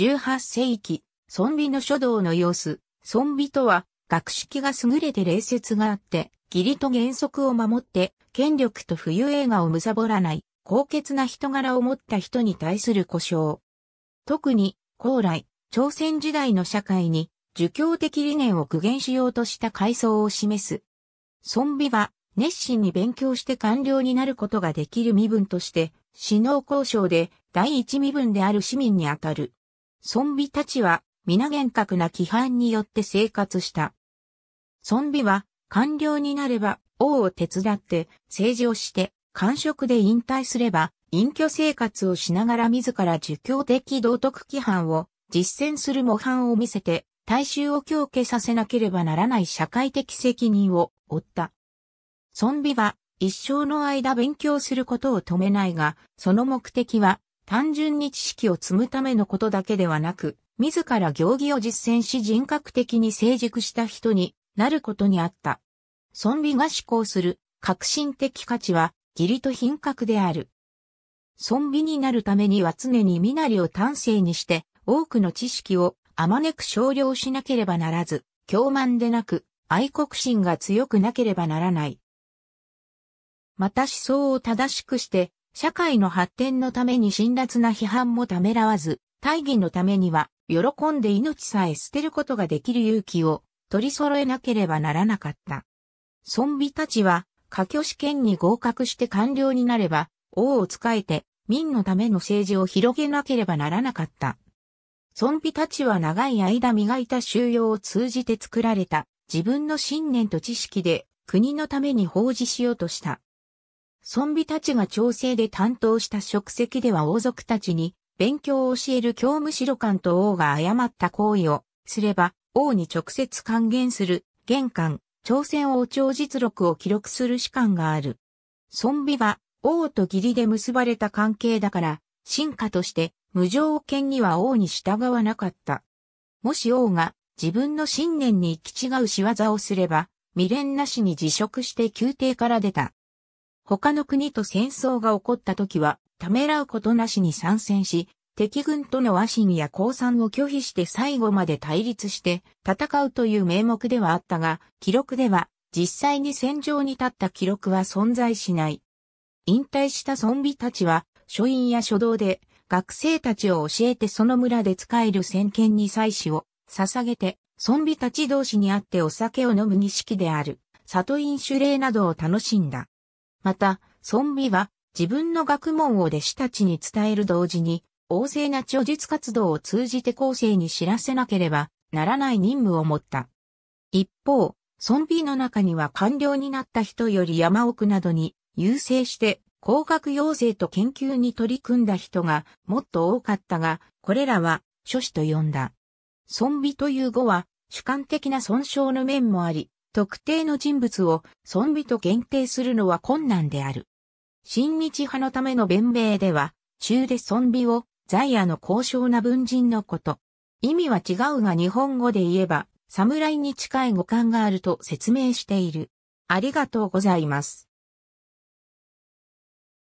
18世紀、孫美の書道の様子、孫美とは、学識が優れて礼節があって、義理と原則を守って、権力と浮遊映画を貪らない、高潔な人柄を持った人に対する故障。特に、高麗、朝鮮時代の社会に、儒教的理念を具現しようとした階層を示す。孫美は、熱心に勉強して官僚になることができる身分として、死能交渉で第一身分である市民にあたる。ン美たちは、皆厳格な規範によって生活した。ン美は、官僚になれば、王を手伝って、政治をして、官職で引退すれば、隠居生活をしながら自ら儒教的道徳規範を実践する模範を見せて、大衆を強化させなければならない社会的責任を負った。ン美は一生の間勉強することを止めないが、その目的は単純に知識を積むためのことだけではなく、自ら行儀を実践し人格的に成熟した人になることにあった。尊美が思考する革新的価値は義理と品格である。尊美になるためには常に身なりを端正にして多くの知識をあまねく少量しなければならず、凶慢でなく愛国心が強くなければならない。また思想を正しくして社会の発展のために辛辣な批判もためらわず、大義のためには、喜んで命さえ捨てることができる勇気を取り揃えなければならなかった。ン美たちは、科挙試験に合格して官僚になれば、王を仕えて、民のための政治を広げなければならなかった。ン美たちは長い間磨いた収容を通じて作られた、自分の信念と知識で、国のために奉仕しようとした。村美たちが調整で担当した職責では王族たちに勉強を教える教務白官と王が誤った行為をすれば王に直接還元する玄関、朝鮮王朝実録を記録する士官がある。ン美は王と義理で結ばれた関係だから、進化として無条件には王に従わなかった。もし王が自分の信念に行き違う仕業をすれば、未練なしに辞職して宮廷から出た。他の国と戦争が起こった時は、ためらうことなしに参戦し、敵軍との和親や降参を拒否して最後まで対立して戦うという名目ではあったが、記録では実際に戦場に立った記録は存在しない。引退した村美たちは、書院や書道で学生たちを教えてその村で使える先見に祭祀を捧げて、村美たち同士に会ってお酒を飲む儀式である、里院酒礼などを楽しんだ。また、孫美は自分の学問を弟子たちに伝える同時に、旺盛な著述活動を通じて後世に知らせなければならない任務を持った。一方、孫美の中には官僚になった人より山奥などに優勢して工学養成と研究に取り組んだ人がもっと多かったが、これらは諸子と呼んだ。孫美という語は主観的な損傷の面もあり、特定の人物を村ビと限定するのは困難である。新日派のための弁明では、中で村ビを在野の高尚な文人のこと。意味は違うが日本語で言えば、侍に近い語感があると説明している。ありがとうございます。